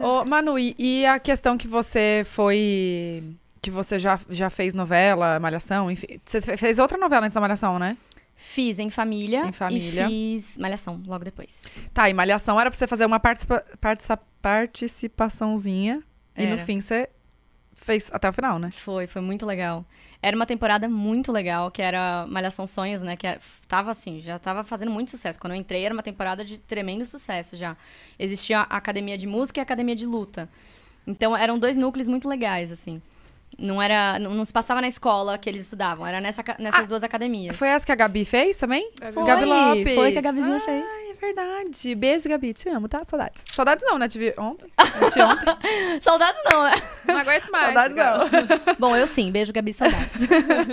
Ô, Manu, e, e a questão que você foi que você já, já fez novela, Malhação, enfim. Você fez outra novela antes da Malhação, né? Fiz em família, em família. E fiz Malhação logo depois. Tá, e Malhação era pra você fazer uma participa participa participaçãozinha. Era. E no fim você fez até o final, né? Foi, foi muito legal. Era uma temporada muito legal, que era Malhação Sonhos, né? Que é, tava assim, já tava fazendo muito sucesso. Quando eu entrei, era uma temporada de tremendo sucesso já. Existia a Academia de Música e a Academia de Luta. Então, eram dois núcleos muito legais, assim. Não era. Não, não se passava na escola que eles estudavam, era nessa, nessas ah, duas academias. Foi essa que a Gabi fez também? Foi, Gabi Lopes. Foi que a Gabizinha Ai. fez verdade. Beijo, Gabi. Te amo, tá? Saudades. Saudades não, né? Tive ontem. ontem. saudades não, né? Não aguento mais. Saudades não. Bom, eu sim. Beijo, Gabi. Saudades.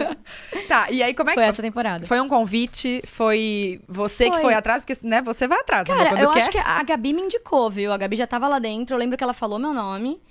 tá, e aí como é que foi? Foi essa temporada. Foi um convite? Foi você foi. que foi atrás? Porque, né, você vai atrás, né, Cara, eu quer. acho que a Gabi me indicou, viu? A Gabi já tava lá dentro. Eu lembro que ela falou meu nome.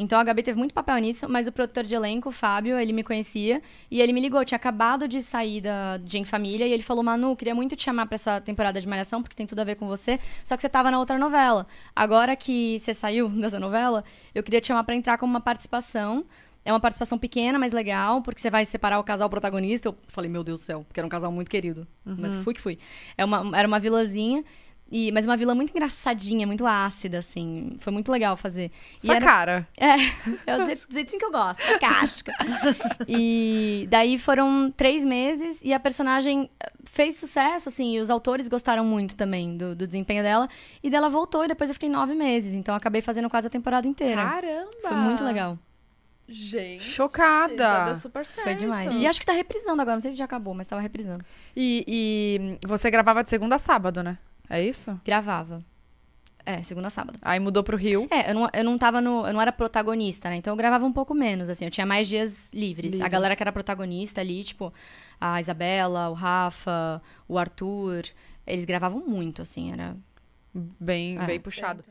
Então a Gabi teve muito papel nisso, mas o produtor de elenco, o Fábio, ele me conhecia e ele me ligou. Eu tinha acabado de sair da, de Em Família e ele falou: Manu, queria muito te chamar pra essa temporada de Malhação, porque tem tudo a ver com você, só que você tava na outra novela. Agora que você saiu dessa novela, eu queria te chamar pra entrar como uma participação. É uma participação pequena, mas legal, porque você vai separar o casal protagonista. Eu falei, meu Deus do céu, porque era um casal muito querido. Uhum. Mas fui que fui. É uma, era uma vilazinha. E, mas uma vilã muito engraçadinha, muito ácida, assim. Foi muito legal fazer. E Sua era... cara. É, é o jeitinho que eu gosto, sarcástica. e daí foram três meses e a personagem eh, fez sucesso, assim, e os autores gostaram muito também do, do desempenho dela. E dela voltou e depois eu fiquei nove meses. Então acabei fazendo quase a temporada inteira. Caramba! Foi muito legal. Gente. Chocada. Deu super certo. Foi demais. E acho que tá reprisando agora, não sei se já acabou, mas tava reprisando. E, e você gravava de segunda a sábado, né? É isso? Gravava. É, segunda a sábado. Aí mudou pro Rio. É, eu não, eu não tava no. Eu não era protagonista, né? Então eu gravava um pouco menos, assim. Eu tinha mais dias livres. livres. A galera que era protagonista ali, tipo, a Isabela, o Rafa, o Arthur, eles gravavam muito, assim, era. Bem, é. bem puxado.